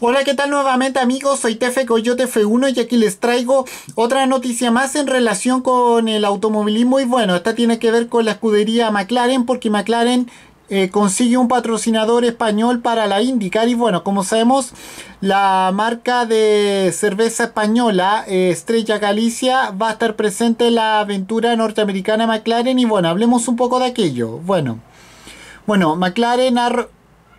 Hola, ¿qué tal nuevamente amigos? Soy Tefe Coyote 1 y aquí les traigo otra noticia más en relación con el automovilismo y bueno, esta tiene que ver con la escudería McLaren porque McLaren eh, consigue un patrocinador español para la IndyCar y bueno, como sabemos, la marca de cerveza española eh, Estrella Galicia va a estar presente en la aventura norteamericana McLaren y bueno, hablemos un poco de aquello. Bueno, bueno, McLaren ha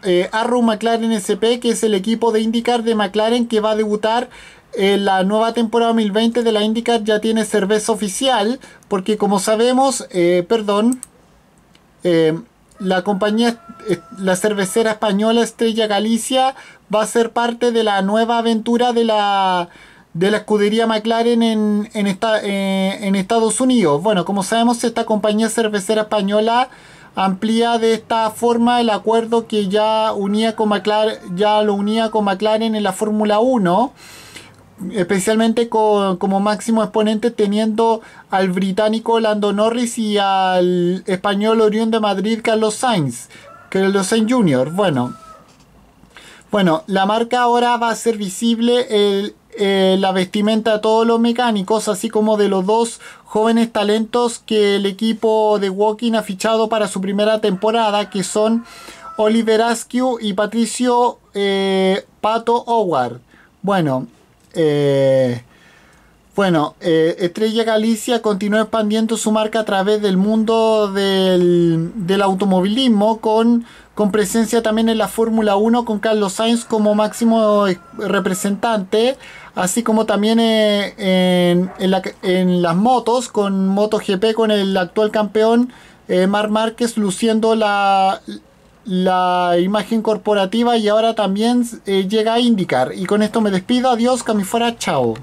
eh, McLaren SP, que es el equipo de IndyCar de McLaren que va a debutar en la nueva temporada 2020 de la IndyCar. Ya tiene cerveza oficial, porque como sabemos, eh, perdón, eh, la compañía, eh, la cervecera española Estrella Galicia va a ser parte de la nueva aventura de la de la escudería McLaren en, en Estados Unidos. Bueno, como sabemos, esta compañía cervecera española amplía de esta forma el acuerdo que ya, unía con McLaren, ya lo unía con McLaren en la Fórmula 1, especialmente como máximo exponente teniendo al británico Lando Norris y al español Orión de Madrid Carlos Sainz, Carlos Sainz Jr. Bueno, bueno, la marca ahora va a ser visible el, eh, la vestimenta de todos los mecánicos, así como de los dos jóvenes talentos que el equipo de Walking ha fichado para su primera temporada, que son Oliver Askew y Patricio eh, Pato Howard. Bueno, eh, bueno, Estrella Galicia continúa expandiendo su marca a través del mundo del, del automovilismo, con, con, presencia también en la Fórmula 1, con Carlos Sainz como máximo representante, así como también eh, en, las motos con MotoGP con el actual campeón eh, Mar Márquez luciendo la, la imagen corporativa y ahora también eh, llega a indicar. Y con esto me despido, adiós, camifuera, chao.